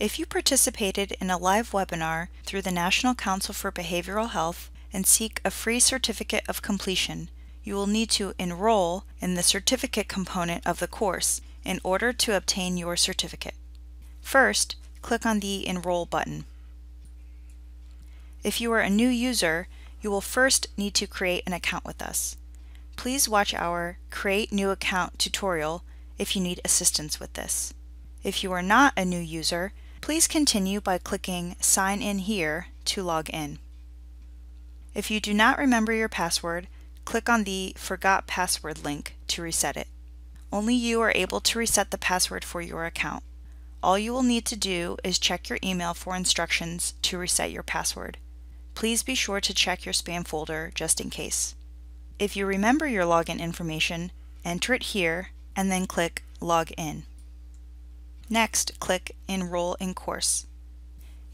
If you participated in a live webinar through the National Council for Behavioral Health and seek a free certificate of completion, you will need to enroll in the certificate component of the course in order to obtain your certificate. First, click on the Enroll button. If you are a new user, you will first need to create an account with us. Please watch our Create New Account tutorial if you need assistance with this. If you are not a new user, Please continue by clicking Sign in here to log in. If you do not remember your password, click on the Forgot Password link to reset it. Only you are able to reset the password for your account. All you will need to do is check your email for instructions to reset your password. Please be sure to check your spam folder just in case. If you remember your login information, enter it here and then click Log In. Next, click Enroll in Course.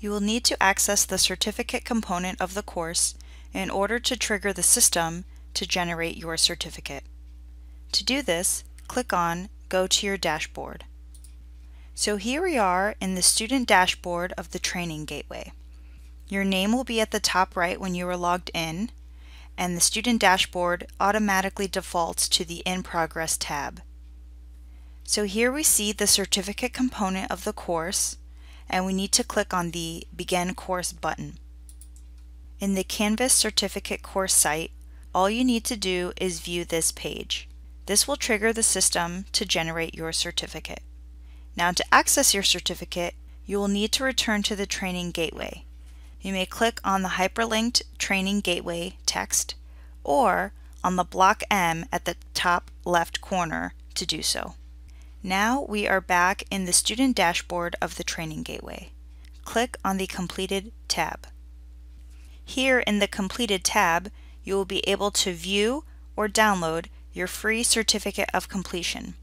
You will need to access the certificate component of the course in order to trigger the system to generate your certificate. To do this, click on Go to your dashboard. So here we are in the student dashboard of the Training Gateway. Your name will be at the top right when you are logged in, and the student dashboard automatically defaults to the In Progress tab. So here we see the certificate component of the course and we need to click on the Begin Course button. In the Canvas Certificate course site, all you need to do is view this page. This will trigger the system to generate your certificate. Now to access your certificate, you will need to return to the Training Gateway. You may click on the hyperlinked Training Gateway text or on the block M at the top left corner to do so. Now we are back in the student dashboard of the Training Gateway. Click on the Completed tab. Here in the Completed tab, you will be able to view or download your free certificate of completion.